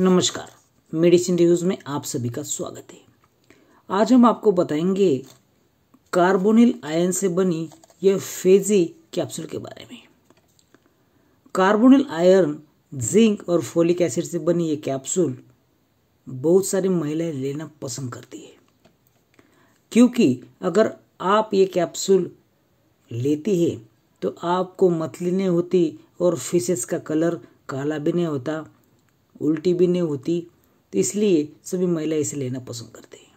नमस्कार medicine reviews में आप सभी का स्वागत है आज हम आपको बताएंगे कार्बोनिल आयन से बनी यह फेजी कैप्सूल के बारे में कार्बोनिल आयरन जिंक और फोलिक एसिड से बनी ये कैप्सूल बहुत सारी महिलाएं लेना पसंद करती है क्योंकि अगर आप ये कैप्सूल लेती है तो आपको मतली नहीं होती और फिशेस का कलर काला भी नहीं होता उल्टी भी नहीं होती तो इसलिए सभी महिला इसे लेना पसंद करते हैं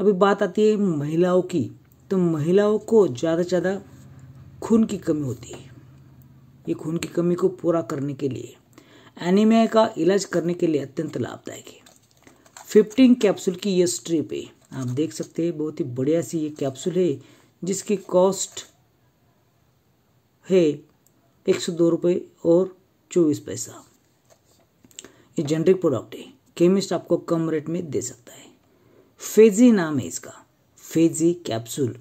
अभी बात आती है महिलाओं की तो महिलाओं को ज़्यादा से ज़्यादा खून की कमी होती है ये खून की कमी को पूरा करने के लिए एनीमिया का इलाज करने के लिए अत्यंत लाभदायक है फिफ्टीन कैप्सूल की यह स्ट्रिप है आप देख सकते हैं बहुत ही बढ़िया सी ये कैप्सूल है जिसकी कॉस्ट है एक सौ दो रुपये और चौबीस पैसा ये जेनरिक प्रोडक्ट है केमिस्ट आपको कम रेट में दे सकता है फेजी नाम है इसका फेजी कैप्सूल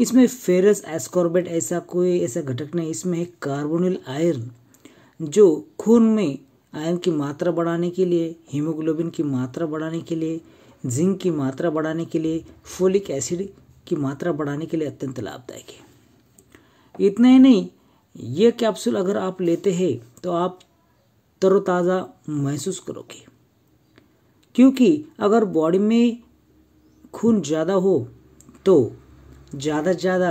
इसमें फेरस एस्कॉर्बेट ऐसा कोई ऐसा घटक नहीं इसमें है कार्बोनिल आयरन जो खून में आयरन की मात्रा बढ़ाने के लिए हीमोग्लोबिन की मात्रा बढ़ाने के लिए जिंक की मात्रा बढ़ाने के लिए फोलिक एसिड की मात्रा बढ़ाने के लिए अत्यंत लाभदायक है इतना ही नहीं यह कैप्सूल अगर आप लेते हैं तो आप तरोताज़ा महसूस करोगे क्योंकि अगर बॉडी में खून ज़्यादा हो तो ज़्यादा से ज़्यादा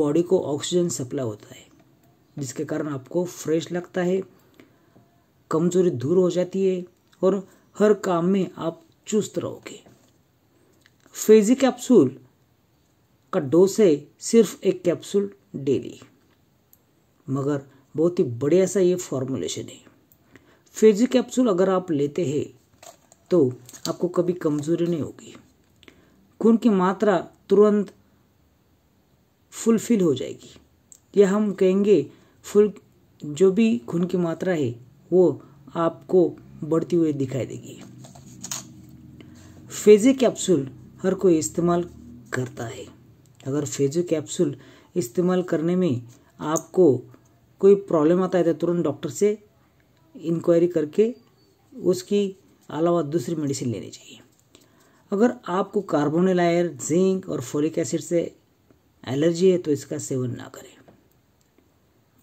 बॉडी को ऑक्सीजन सप्लाई होता है जिसके कारण आपको फ्रेश लगता है कमज़ोरी दूर हो जाती है और हर काम में आप चुस्त रहोगे फेजी कैप्सूल का डोस है सिर्फ एक कैप्सूल डेली मगर बहुत ही बढ़िया सा ये फॉर्मुलेशन है फेजी कैप्सूल अगर आप लेते हैं तो आपको कभी कमजोरी नहीं होगी खून की मात्रा तुरंत फुलफिल हो जाएगी यह हम कहेंगे फुल जो भी खून की मात्रा है वो आपको बढ़ती हुई दिखाई देगी फेजे कैप्सूल हर कोई इस्तेमाल करता है अगर फेजो कैप्सूल इस्तेमाल करने में आपको कोई प्रॉब्लम आता है तो तुरंत डॉक्टर से इंक्वायरी करके उसकी अलावा दूसरी मेडिसिन लेनी चाहिए अगर आपको कार्बोनिलायर जिंक और फोलिक एसिड से एलर्जी है तो इसका सेवन ना करें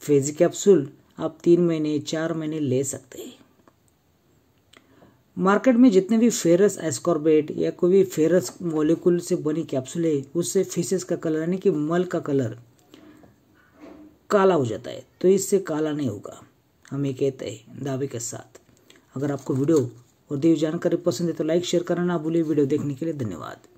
फेजी कैप्सूल आप तीन महीने चार महीने ले सकते हैं मार्केट में जितने भी फेरस एस्कॉर्बेट या कोई भी फेरस मॉलिक्यूल से बनी कैप्सूल है उससे फिशेस का कलर यानी कि मल का कलर काला हो जाता है तो इससे काला नहीं होगा हम ये कहते हैं दावे के साथ अगर आपको वीडियो और दी जानकारी पसंद है तो लाइक शेयर करना ना भूलिए वीडियो देखने के लिए धन्यवाद